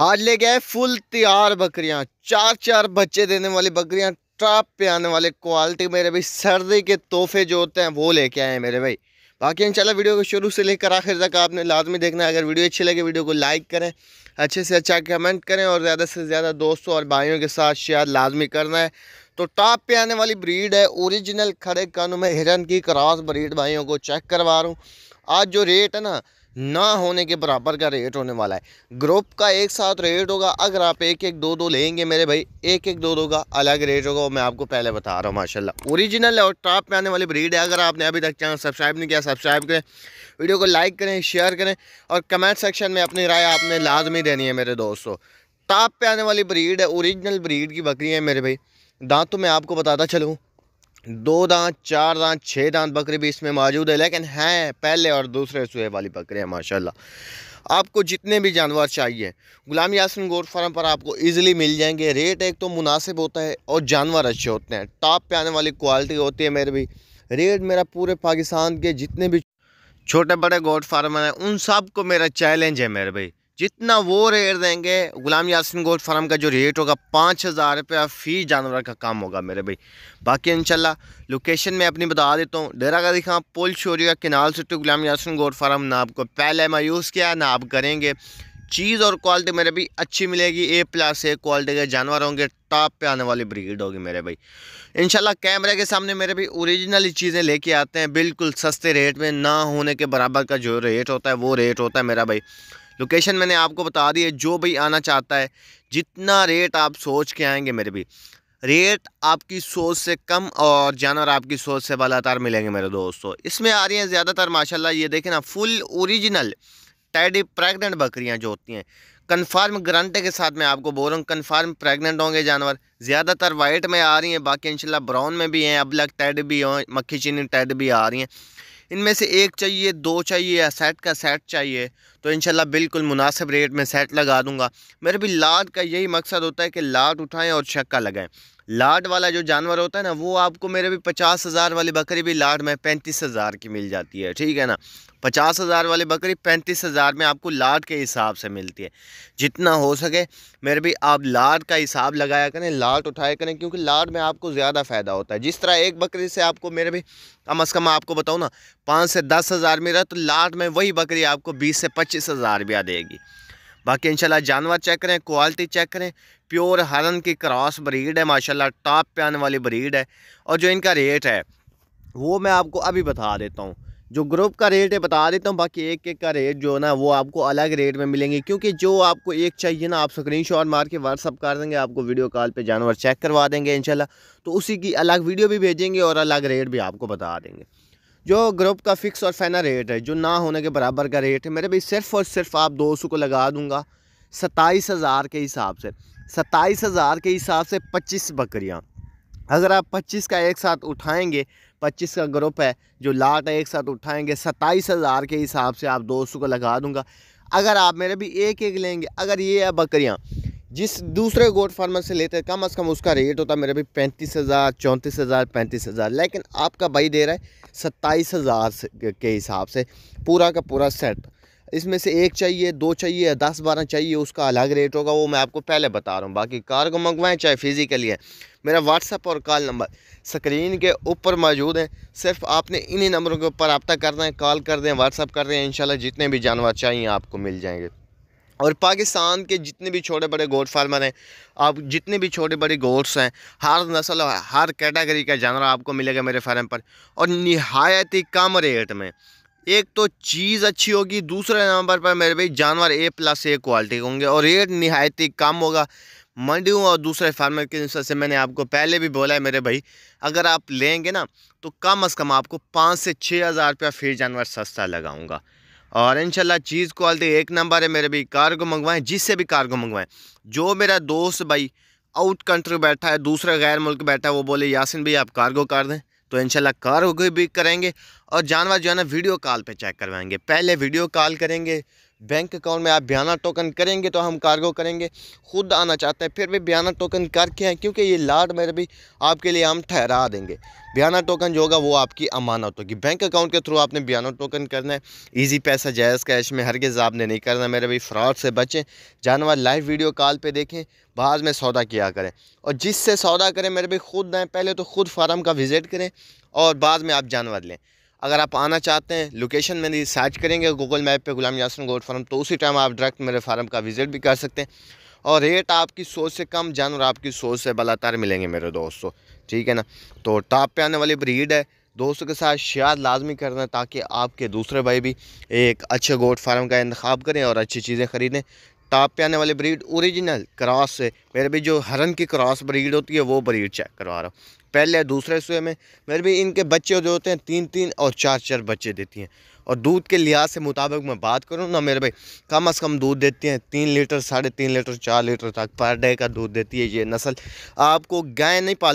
आज ले गए फुल तैयार बकरियां चार चार बच्चे देने वाली बकरियां ट्राप पे आने वाले क्वालिटी मेरे भाई सर्दी के तोहफे जो होते हैं वो लेके आए हैं मेरे भाई बाकी इंशाल्लाह वीडियो को शुरू से लेकर आखिर तक आपने लाजमी देखना है अगर वीडियो अच्छी लगे वीडियो को लाइक करें अच्छे से अच्छा कमेंट करें और ज़्यादा से ज़्यादा दोस्तों और भाइयों के साथ शेयर लाजमी करना है तो टॉप पे आने वाली ब्रीड है ओरिजिनल खड़े कानों में हिरन की क्रॉस ब्रीड भाइयों को चेक करवा रहा हूँ आज जो रेट है ना ना होने के बराबर का रेट होने वाला है ग्रुप का एक साथ रेट होगा अगर आप एक एक दो दो लेंगे मेरे भाई एक एक दो दो का अलग रेट होगा वो मैं आपको पहले बता रहा हूँ माशाल्लाह ओरिजिनल और टॉप में आने वाली ब्रीड है अगर आपने अभी तक चैनल सब्सक्राइब नहीं किया सब्सक्राइब करें वीडियो को लाइक करें शेयर करें और कमेंट सेक्शन में अपनी राय आपने लाजमी देनी है मेरे दोस्तों टॉप पे आने वाली ब्रीड है ओरिजिनल ब्रीड की बकरी है मेरे भाई तो मैं आपको बताता चलूँ दो दांत चार दांत छः दांत बकरी भी इसमें मौजूद है लेकिन हैं पहले और दूसरे सुहे वाली बकरे हैं माशाल्लाह आपको जितने भी जानवर चाहिए गुलाम यासिन गोड फार्म पर आपको इजीली मिल जाएंगे रेट एक तो मुनासिब होता है और जानवर अच्छे होते हैं टॉप पे आने वाली क्वालिटी होती है मेरे भी रेट मेरा पूरे पाकिस्तान के जितने भी छोटे बड़े गोड फार्मर हैं उन सब को मेरा चैलेंज है मेरे भाई जितना वो रेट देंगे गुलाम यासिन गोल्ड फार्म का जो रेट होगा पाँच हज़ार रुपया फ़ी जानवर का काम होगा मेरे भाई बाकी इनशाला लोकेशन मैं अपनी बता देता हूँ डेरा का दिखा पुल शोरिया किनाल से गुलाम यासिन गोल्ड फार्म ना आपको पहले मायूस किया ना आप करेंगे चीज़ और क्वालिटी मेरे भाई अच्छी मिलेगी ए प्लस ए क्वालिटी के जानवर होंगे टॉप पे आने वाली ब्रीड होगी मेरे भाई इंशाल्लाह कैमरे के सामने मेरे भाई ओरिजिनल चीज़ें लेके आते हैं बिल्कुल सस्ते रेट में ना होने के बराबर का जो रेट होता है वो रेट होता है मेरा भाई लोकेशन मैंने आपको बता दी है जो भी आना चाहता है जितना रेट आप सोच के आएंगे मेरे भी रेट आपकी सोच से कम और जानवर आपकी सोच से लगातार मिलेंगे मेरे दोस्तों इसमें आ रही हैं ज़्यादातर माशाल्लाह ये देखें ना फुल ओरिजिनल टैडी प्रेग्नेंट बकरियां जो होती हैं कन्फर्म गारंटी के साथ मैं आपको बोल रहा हूँ कन्फर्म प्रेगनेंट होंगे जानवर ज़्यादातर वाइट में आ रही हैं बाकी इनशाला ब्राउन में भी हैं अब लग टैड भी हों मक्खी चीनी टैड भी आ रही हैं इनमें से एक चाहिए दो चाहिए या सेट का सेट चाहिए तो इन बिल्कुल मुनासिब रेट में सेट लगा दूँगा मेरे भी लाट का यही मकसद होता है कि लाट उठाएँ और छक्का लगाएँ लाड वाला जो जानवर होता है ना वो आपको मेरे भी पचास हज़ार वाली बकरी भी लाड में पैंतीस हज़ार की मिल जाती है ठीक है ना पचास हज़ार वाली बकरी पैंतीस हज़ार में आपको लाड के हिसाब से मिलती है जितना हो सके मेरे भी आप लाड का हिसाब लगाया करें लाड उठाया करें क्योंकि लाड में आपको ज़्यादा फ़ायदा होता है जिस तरह एक बकरी से आपको मेरे भी कम अज़ कम आपको बताऊँ ना पाँच से दस हज़ार मिला तो लाड में वही बकरी आपको बीस से पच्चीस हज़ार रुपया देगी बाकी इंशाल्लाह जानवर चेक करें क्वालिटी चेक करें प्योर हरन की क्रॉस ब्रीड है माशाल्लाह टॉप पे आने वाली ब्रीड है और जो इनका रेट है वो मैं आपको अभी बता देता हूँ जो ग्रुप का रेट है बता देता हूँ बाकी एक एक का रेट जो ना वो आपको अलग रेट में मिलेंगे क्योंकि जो आपको एक चाहिए ना आप स्क्रीन शॉट मार के व्हाट्सअप कर देंगे आपको वीडियो कॉल पे जानवर चेक करवा देंगे इंशाल्लाह तो उसी की अलग वीडियो भी भेजेंगे और अलग रेट भी आपको बता देंगे जो ग्रुप का फ़िक्स और फैना रेट है जो ना होने के बराबर का रेट है मेरे भाई सिर्फ़ और सिर्फ आप दो सौ को लगा दूँगा सत्ताईस हज़ार के हिसाब से सत्ताईस हज़ार के हिसाब से पच्चीस बकरियाँ अगर आप पच्चीस का एक साथ उठाएंगे पच्चीस का ग्रुप है जो लाट है एक साथ उठाएंगे सत्ताईस हज़ार के हिसाब से आप दो सौ का लगा दूंगा अगर आप मेरे भी एक एक लेंगे अगर ये है बकरियाँ जिस दूसरे गोट फार्मर से लेते हैं कम अज़ कम उसका रेट होता है मेरे भी पैंतीस हज़ार चौंतीस हज़ार पैंतीस हज़ार लेकिन आपका भाई दे रहा है सत्ताईस हज़ार के हिसाब से पूरा का पूरा सेट इसमें से एक चाहिए दो चाहिए दस बारह चाहिए उसका अलग रेट होगा वो मैं आपको पहले बता रहा हूँ बाकी कार को मंगवाएं चाहे फिज़िकली है मेरा व्हाट्सअप और कॉल नंबर स्क्रीन के ऊपर मौजूद है सिर्फ आपने इन्हीं नंबरों के ऊपर रबता करना है कॉल कर दें व्हाट्सअप कर दें इन जितने भी जानवर चाहिए आपको मिल जाएंगे और पाकिस्तान के जितने भी छोटे बड़े गोट फार्मर हैं आप जितने भी छोटे बड़े गोट्स हैं हर नस्ल हर कैटेगरी का जानवर आपको मिलेगा मेरे फार्म पर और नहायत ही कम रेट में एक तो चीज़ अच्छी होगी दूसरे नंबर पर मेरे भाई जानवर ए प्लस ए क्वालिटी के होंगे और रेट नहायत ही कम होगा मंडियों और दूसरे फार्मर के हिसाब से मैंने आपको पहले भी बोला है मेरे भाई अगर आप लेंगे ना तो कम अज़ कम आपको पाँच से छः हज़ार रुपया फिर जानवर सस्ता लगाऊंगा और इनशाला चीज़ क्वालिटी एक नंबर है मेरे भाई कार को मंगवाएं जिससे भी कार को मंगवाएं जो मेरा दोस्त भाई आउट कंट्री बैठा है दूसरा गैर मुल्क बैठा है वो बोले यासिन भाई आप को कर दें तो इनशाला को भी करेंगे और जानवर जो है ना वीडियो कॉल पे चेक करवाएंगे पहले वीडियो कॉल करेंगे बैंक अकाउंट में आप बयाना टोकन करेंगे तो हम कार्गो करेंगे खुद आना चाहते हैं फिर भी बयाना टोकन करके हैं क्योंकि ये लाड मेरे भी आपके लिए हम ठहरा देंगे बयाना टोकन जो होगा वो आपकी अमानत होगी बैंक अकाउंट के थ्रू आपने बयाना टोकन करना है ईजी पैसा जायज़ कैश में हर हरगज़ आपने नहीं करना मेरे भी फ्रॉड से बचें जानवर लाइव वीडियो कॉल पर देखें बाद में सौदा किया करें और जिससे सौदा करें मेरे भी खुद आएँ पहले तो खुद फार्म का विज़िट करें और बाद में आप जानवर लें अगर आप आना चाहते हैं लोकेशन मैंने सर्च करेंगे गूगल मैप पे गुलाम यासन गोट फार्म तो उसी टाइम आप डायरेक्ट मेरे फार्म का विज़िट भी कर सकते हैं और रेट आपकी सोच से कम जानवर आपकी सोच से बलातार मिलेंगे मेरे दोस्तों ठीक है ना तो टॉप पे आने वाली ब्रीड है दोस्तों के साथ शेयर लाजमी करना ताकि आपके दूसरे भाई भी एक अच्छे गोट फार्म का इंतखा करें और अच्छी चीज़ें ख़रीदें ताप पे आने वाली ब्रीड ओरिजिनल क्रॉस से मेरे भी जो हरन की क्रॉस ब्रीड होती है वो ब्रीड चेक करवा रहा हूँ पहले दूसरे सुए में मेरे भी इनके बच्चे जो होते हैं तीन तीन और चार चार बच्चे देती हैं और दूध के लिहाज से मुताबिक मैं बात करूँ ना मेरे भाई कम अज़ कम दूध देती हैं तीन लीटर साढ़े तीन लीटर चार लीटर तक पर डे का दूध देती है ये नस्ल आपको गाय नहीं पालनी